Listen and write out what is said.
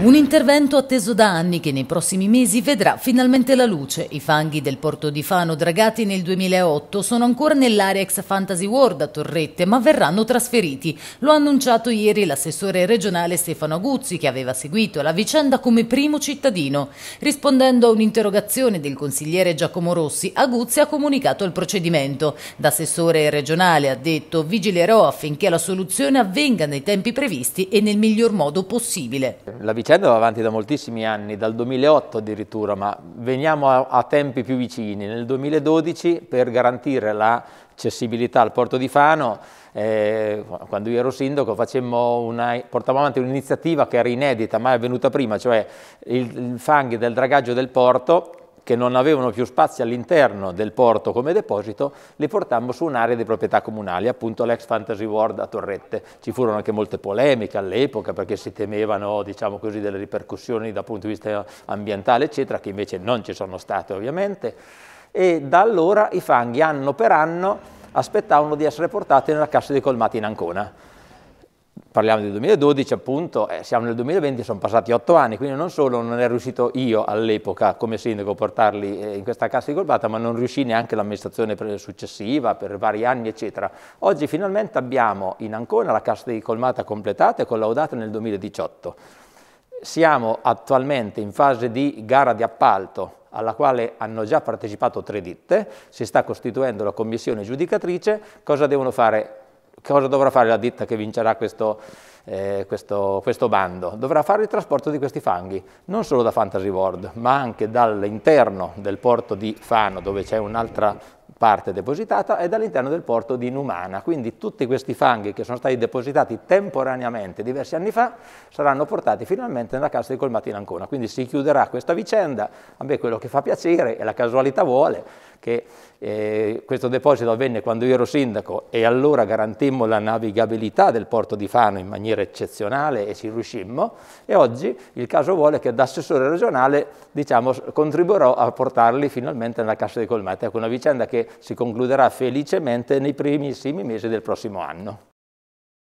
Un intervento atteso da anni che nei prossimi mesi vedrà finalmente la luce. I fanghi del porto di Fano dragati nel 2008 sono ancora nell'area ex Fantasy World a Torrette, ma verranno trasferiti. Lo ha annunciato ieri l'assessore regionale Stefano Aguzzi, che aveva seguito la vicenda come primo cittadino. Rispondendo a un'interrogazione del consigliere Giacomo Rossi, Aguzzi ha comunicato il procedimento. Da assessore regionale ha detto vigilerò affinché la soluzione avvenga nei tempi previsti e nel miglior modo possibile. La vicenda cioè, va avanti da moltissimi anni, dal 2008 addirittura, ma veniamo a, a tempi più vicini. Nel 2012 per garantire l'accessibilità al porto di Fano, eh, quando io ero sindaco una, portavamo avanti un'iniziativa che era inedita, mai avvenuta prima, cioè il, il fanghi del dragaggio del porto che non avevano più spazio all'interno del porto come deposito, li portammo su un'area di proprietà comunale, appunto l'ex Fantasy World a Torrette. Ci furono anche molte polemiche all'epoca perché si temevano diciamo così, delle ripercussioni dal punto di vista ambientale, eccetera, che invece non ci sono state ovviamente. E da allora i fanghi anno per anno aspettavano di essere portati nella cassa dei colmati in Ancona parliamo del 2012 appunto, eh, siamo nel 2020, sono passati otto anni, quindi non solo non è riuscito io all'epoca come sindaco a portarli eh, in questa cassa di corbata, ma non riuscì neanche l'amministrazione successiva per vari anni eccetera. Oggi finalmente abbiamo in Ancona la cassa di colmata completata e collaudata nel 2018. Siamo attualmente in fase di gara di appalto alla quale hanno già partecipato tre ditte, si sta costituendo la commissione giudicatrice, cosa devono fare? cosa dovrà fare la ditta che vincerà questo, eh, questo, questo, bando? Dovrà fare il trasporto di questi fanghi, non solo da Fantasy World, ma anche dall'interno del porto di Fano, dove c'è un'altra parte depositata, e dall'interno del porto di Numana. Quindi tutti questi fanghi che sono stati depositati temporaneamente diversi anni fa saranno portati finalmente nella cassa di Colmatina Ancona. Quindi si chiuderà questa vicenda, a me quello che fa piacere e la casualità vuole, che eh, questo deposito avvenne quando io ero sindaco e allora garantimmo la navigabilità del porto di Fano in maniera eccezionale e ci riuscimmo e oggi il caso vuole che da assessore regionale diciamo, contribuirò a portarli finalmente nella Cassa dei Colmati, ecco una vicenda che si concluderà felicemente nei primissimi mesi del prossimo anno.